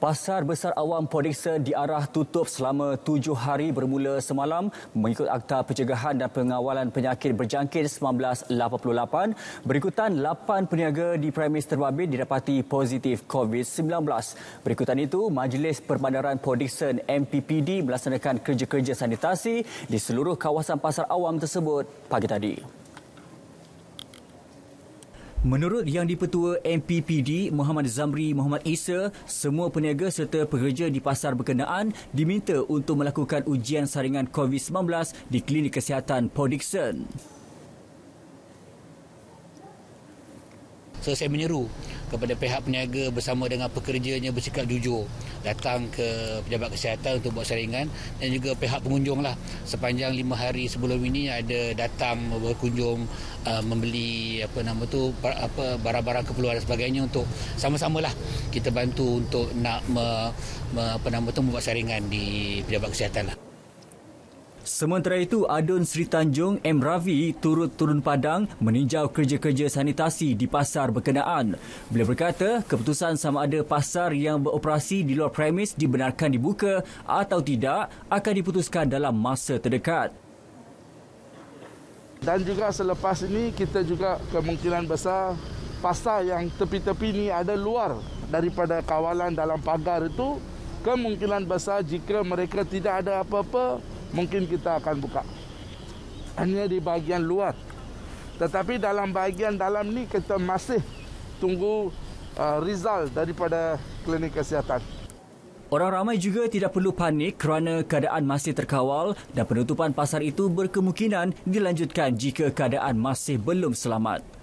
Pasar Besar Awam Poliksa diarah tutup selama tujuh hari bermula semalam mengikut Akta Pencegahan dan Pengawalan Penyakit Berjangkit 1988. Berikutan, lapan peniaga di premis terbabit didapati positif COVID-19. Berikutan itu, Majlis Perbandaran Poliksa MPPD melaksanakan kerja-kerja sanitasi di seluruh kawasan Pasar Awam tersebut pagi tadi. Menurut Yang dipetua MPPD Muhammad Zamri Muhammad Isa, semua peniaga serta pekerja di pasar berkenaan diminta untuk melakukan ujian saringan COVID-19 di klinik kesihatan Podikson. So saya menyeru kepada pihak peniaga bersama dengan pekerjanya bersikap jujur datang ke pejabat kesihatan untuk buat saringan dan juga pihak pengunjung lah sepanjang lima hari sebelum ini ada datang berkunjung uh, membeli apa nama tu apa barang-barang keperluan dan sebagainya untuk sama-sama lah kita bantu untuk nak me, me, apa nama tu membuat saringan di pejabat kesihatan lah. Sementara itu, Adun Sri Tanjung M. Ravi turut turun padang meninjau kerja-kerja sanitasi di pasar berkenaan. Beliau berkata, keputusan sama ada pasar yang beroperasi di luar premis dibenarkan dibuka atau tidak akan diputuskan dalam masa terdekat. Dan juga selepas ini, kita juga kemungkinan besar pasar yang tepi-tepi ini ada luar daripada kawalan dalam pagar itu kemungkinan besar jika mereka tidak ada apa-apa mungkin kita akan buka hanya di bahagian luar tetapi dalam bahagian dalam ni kita masih tunggu uh, result daripada klinik kesihatan Orang ramai juga tidak perlu panik kerana keadaan masih terkawal dan penutupan pasar itu berkemungkinan dilanjutkan jika keadaan masih belum selamat.